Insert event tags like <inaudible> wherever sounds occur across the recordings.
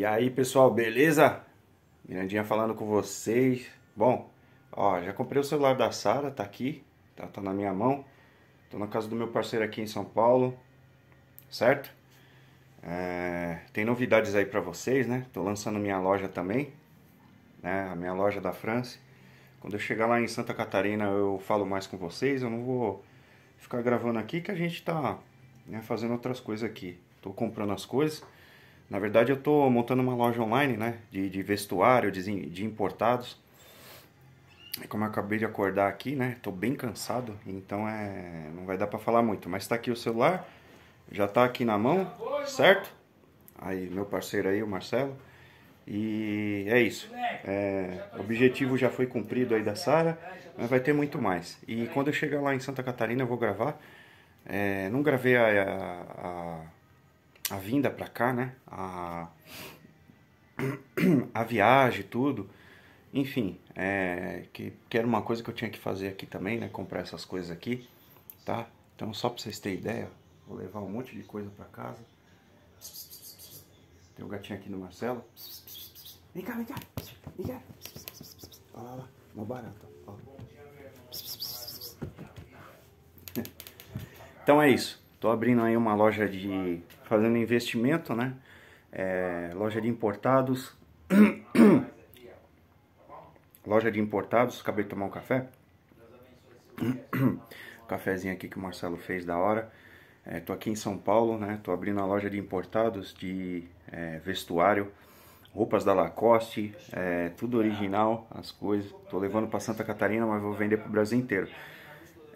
E aí, pessoal, beleza? Mirandinha falando com vocês. Bom, ó, já comprei o celular da Sara, tá aqui, tá, tá na minha mão. Tô na casa do meu parceiro aqui em São Paulo, certo? É, tem novidades aí para vocês, né? Tô lançando minha loja também, né? A minha loja da França. Quando eu chegar lá em Santa Catarina, eu falo mais com vocês. Eu não vou ficar gravando aqui que a gente tá né, fazendo outras coisas aqui. Tô comprando as coisas. Na verdade, eu estou montando uma loja online, né? De, de vestuário, de, de importados. Como eu acabei de acordar aqui, né? estou bem cansado, então é... não vai dar para falar muito. Mas está aqui o celular, já está aqui na mão, certo? Aí, meu parceiro aí, o Marcelo. E é isso. É, o objetivo já foi cumprido aí da Sara, mas vai ter muito mais. E quando eu chegar lá em Santa Catarina, eu vou gravar. É, não gravei a, a, a a vinda para cá, né? A, <clears throat> a viagem, tudo. Enfim, é, que, que era uma coisa que eu tinha que fazer aqui também, né? Comprar essas coisas aqui, tá? Então, só para vocês terem ideia, vou levar um monte de coisa para casa. Tem o um gatinho aqui do Marcelo. Vem cá, vem cá, vem cá. Olha lá, lá, uma barata. Ó. <laughs> Então é isso. Tô abrindo aí uma loja de fazendo investimento, né? É, loja de importados. loja de importados, acabei de tomar um café. <coughs> Cafezinho aqui que o Marcelo fez da hora. É, tô aqui em São Paulo, né? Tô abrindo a loja de importados de é, vestuário, roupas da Lacoste, é, tudo original, as coisas. Tô levando para Santa Catarina, mas vou vender pro Brasil inteiro.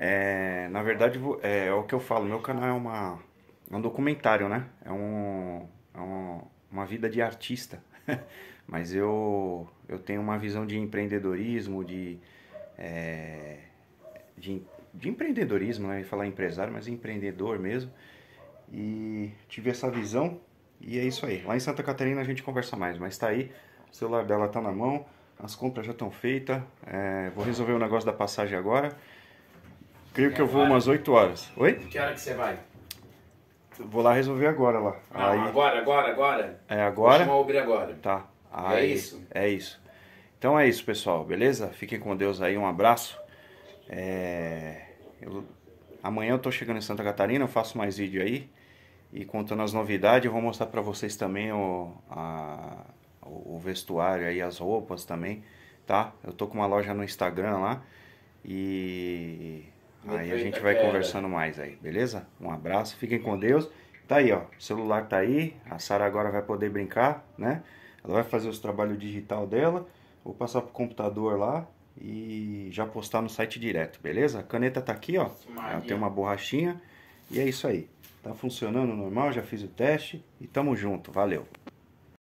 É, na verdade, é, é o que eu falo, meu canal é uma é um documentário, né? É, um, é um, uma vida de artista. <laughs> Mas eu, eu tenho uma visão de empreendedorismo, de, é, de, de empreendedorismo, né? falar empresário, mas empreendedor mesmo. E tive essa visão e é isso aí. Lá em Santa Catarina a gente conversa mais, mas tá aí, o celular dela tá na mão, as compras já estão feitas. É, vou resolver o negócio da passagem agora. Creio que eu vou umas 8 horas. Oi? Que hora que você vai? Vou lá resolver agora lá. Não, aí... Agora, agora, agora. É agora? Vou chamar o agora. Tá. É aí, é isso. É isso. Então é isso, pessoal. Beleza? Fiquem com Deus aí. Um abraço. É... Eu... Amanhã eu tô chegando em Santa Catarina. Eu faço mais vídeo aí. E contando as novidades, eu vou mostrar para vocês também o, a... o vestuário aí, as roupas também, tá? Eu tô com uma loja no Instagram lá. E Aí a gente vai é, conversando mais aí, beleza? Um abraço, fiquem com Deus. Tá aí, ó. O celular tá aí. A Sara agora vai poder brincar, né? Ela vai fazer os trabalhos digital dela. Vou passar pro computador lá e já postar no site direto, beleza? A caneta tá aqui, ó. Ela tem uma borrachinha. E é isso aí. Tá funcionando normal, já fiz o teste e tamo junto. Valeu.